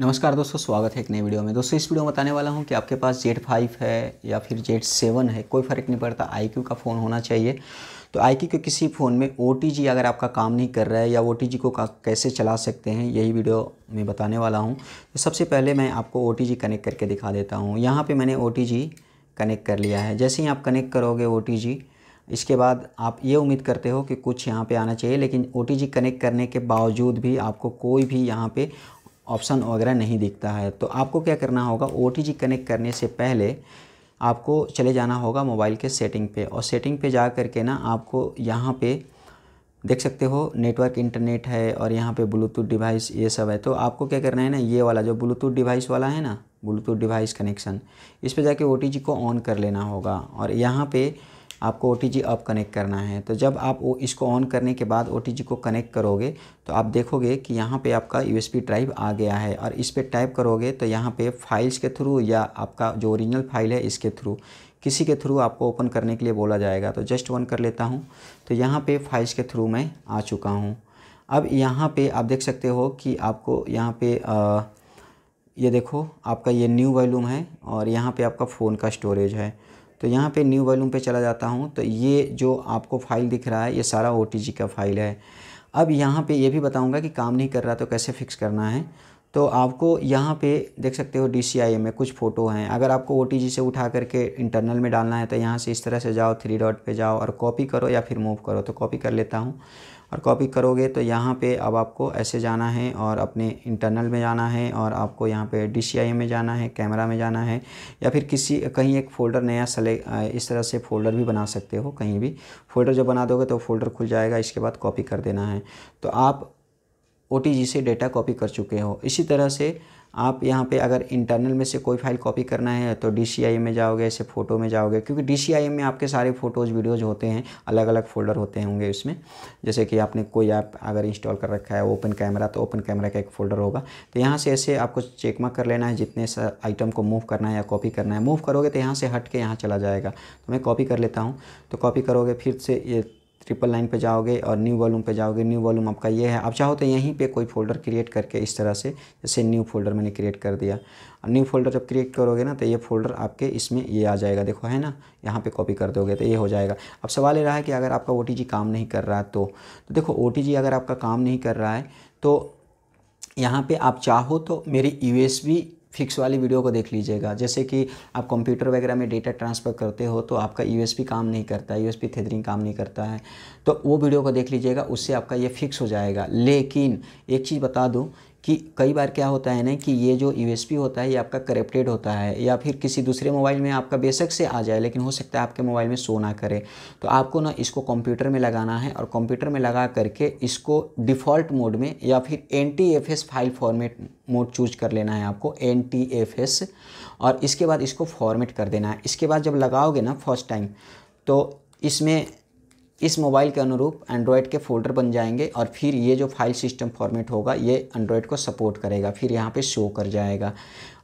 नमस्कार दोस्तों स्वागत है एक नई वीडियो में दोस्तों इस वीडियो में बताने वाला हूं कि आपके पास जेड फाइव है या फिर जेड सेवन है कोई फ़र्क नहीं पड़ता आई का फ़ोन होना चाहिए तो आई के किसी फ़ोन में ओ अगर आपका काम नहीं कर रहा है या ओ को कैसे चला सकते हैं यही वीडियो मैं बताने वाला हूँ तो सबसे पहले मैं आपको ओ कनेक्ट करके दिखा देता हूँ यहाँ पर मैंने ओ कनेक्ट कर लिया है जैसे ही आप कनेक्ट करोगे ओ इसके बाद आप ये उम्मीद करते हो कि कुछ यहाँ पे आना चाहिए लेकिन ओ कनेक्ट करने के बावजूद भी आपको कोई भी यहाँ पे ऑप्शन वगैरह नहीं दिखता है तो आपको क्या करना होगा ओ कनेक्ट करने से पहले आपको चले जाना होगा मोबाइल के सेटिंग पे और सेटिंग पे जा करके ना आपको यहाँ पे देख सकते हो नेटवर्क इंटरनेट है और यहाँ पे ब्लूटूथ डिवाइस ये सब है तो आपको क्या करना है ना ये वाला जो ब्लूटूथ डिवाइस वाला है ना ब्लूटूथ डिवाइस कनेक्शन इस पर जाके ओ को ऑन कर लेना होगा और यहाँ पर आपको ओ अब कनेक्ट करना है तो जब आप वो इसको ऑन करने के बाद ओ को कनेक्ट करोगे तो आप देखोगे कि यहाँ पे आपका यू ड्राइव आ गया है और इस पर टाइप करोगे तो यहाँ पे फाइल्स के थ्रू या आपका जो ओरिजिनल फाइल है इसके थ्रू किसी के थ्रू आपको ओपन करने के लिए बोला जाएगा तो जस्ट वन कर लेता हूँ तो यहाँ पर फाइल्स के थ्रू मैं आ चुका हूँ अब यहाँ पर आप देख सकते हो कि आपको यहाँ पर ये देखो आपका ये न्यू वॉल्यूम है और यहाँ पे आपका फ़ोन का स्टोरेज है तो यहाँ पे न्यू वॉल्यूम पे चला जाता हूँ तो ये जो आपको फाइल दिख रहा है ये सारा ओ का फाइल है अब यहाँ पे ये भी बताऊँगा कि काम नहीं कर रहा तो कैसे फिक्स करना है तो आपको यहाँ पे देख सकते हो डी में कुछ फ़ोटो हैं अगर आपको ओ से उठा करके इंटरनल में डालना है तो यहाँ से इस तरह से जाओ थ्री डॉट पे जाओ और कॉपी करो या फिर मूव करो तो कॉपी कर लेता हूँ और कॉपी करोगे तो यहाँ पे अब आपको ऐसे जाना है और अपने इंटरनल में जाना है और आपको यहाँ पे डी में जाना है कैमरा में जाना है या फिर किसी कहीं एक फ़ोल्डर नया सले इस तरह से फ़ोल्डर भी बना सकते हो कहीं भी फ़ोल्डर जब बना दोगे तो फ़ोल्डर खुल जाएगा इसके बाद कॉपी कर देना है तो आप ओ से डेटा कॉपी कर चुके हो इसी तरह से आप यहाँ पे अगर इंटरनल में से कोई फाइल कॉपी करना है तो डी में जाओगे ऐसे फ़ोटो में जाओगे क्योंकि डी में आपके सारे फ़ोटोज़ वीडियोज़ होते हैं अलग अलग फोल्डर होते होंगे उसमें जैसे कि आपने कोई ऐप अगर इंस्टॉल कर रखा है ओपन कैमरा तो ओपन कैमरा का एक फ़ोल्डर होगा तो यहाँ से ऐसे आपको चेकमा कर लेना है जितने आइटम को मूव करना है या कॉपी करना है मूव करोगे तो यहाँ से हट के यहाँ चला जाएगा तो मैं कॉपी कर लेता हूँ तो कॉपी करोगे फिर से ये ट्रिपल लाइन पे जाओगे और न्यू वॉल्यूम पे जाओगे न्यू वॉलूम आपका ये है आप चाहो तो यहीं पे कोई फोल्डर क्रिएट करके इस तरह से जैसे न्यू फोल्डर मैंने क्रिएट कर दिया और न्यू फोल्डर जब क्रिएट करोगे ना तो ये फोल्डर आपके इसमें ये आ जाएगा देखो है ना यहाँ पे कॉपी कर दोगे तो ये हो जाएगा अब सवाल ये रहा है कि अगर आपका ओ काम नहीं कर रहा तो, तो देखो ओ अगर आपका काम नहीं कर रहा है तो यहाँ पर आप चाहो तो मेरी यू फिक्स वाली वीडियो को देख लीजिएगा जैसे कि आप कंप्यूटर वगैरह में डेटा ट्रांसफ़र करते हो तो आपका यू काम नहीं करता है यूएसपी थेदरिंग काम नहीं करता है तो वो वीडियो को देख लीजिएगा उससे आपका ये फिक्स हो जाएगा लेकिन एक चीज़ बता दूँ कि कई बार क्या होता है ना कि ये जो यू होता है ये आपका करेप्टेड होता है या फिर किसी दूसरे मोबाइल में आपका बेशक से आ जाए लेकिन हो सकता है आपके मोबाइल में सो ना करे तो आपको ना इसको कंप्यूटर में लगाना है और कंप्यूटर में लगा करके इसको डिफ़ॉल्ट मोड में या फिर an file format mode choose कर लेना है आपको एन और इसके बाद इसको फॉर्मेट कर देना है इसके बाद जब लगाओगे ना फर्स्ट टाइम तो इसमें इस मोबाइल के अनुरूप एंड्रॉयड के फोल्डर बन जाएंगे और फिर ये जो फाइल सिस्टम फॉर्मेट होगा ये एंड्रॉयड को सपोर्ट करेगा फिर यहाँ पे शो कर जाएगा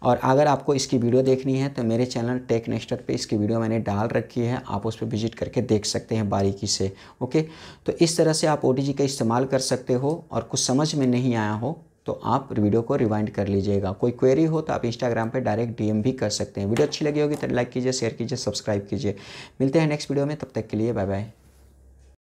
और अगर आपको इसकी वीडियो देखनी है तो मेरे चैनल टेक नेक्स्टर पे इसकी वीडियो मैंने डाल रखी है आप उस पर विजिट करके देख सकते हैं बारीकी से ओके तो इस तरह से आप ओ का इस्तेमाल कर सकते हो और कुछ समझ में नहीं आया हो तो आप वीडियो को रिवाइंड कर लीजिएगा कोई क्वेरी हो तो आप इंस्टाग्राम पे डायरेक्ट डीएम भी कर सकते हैं वीडियो अच्छी लगी होगी तो लाइक कीजिए शेयर कीजिए सब्सक्राइब कीजिए मिलते हैं नेक्स्ट वीडियो में तब तक के लिए बाय बाय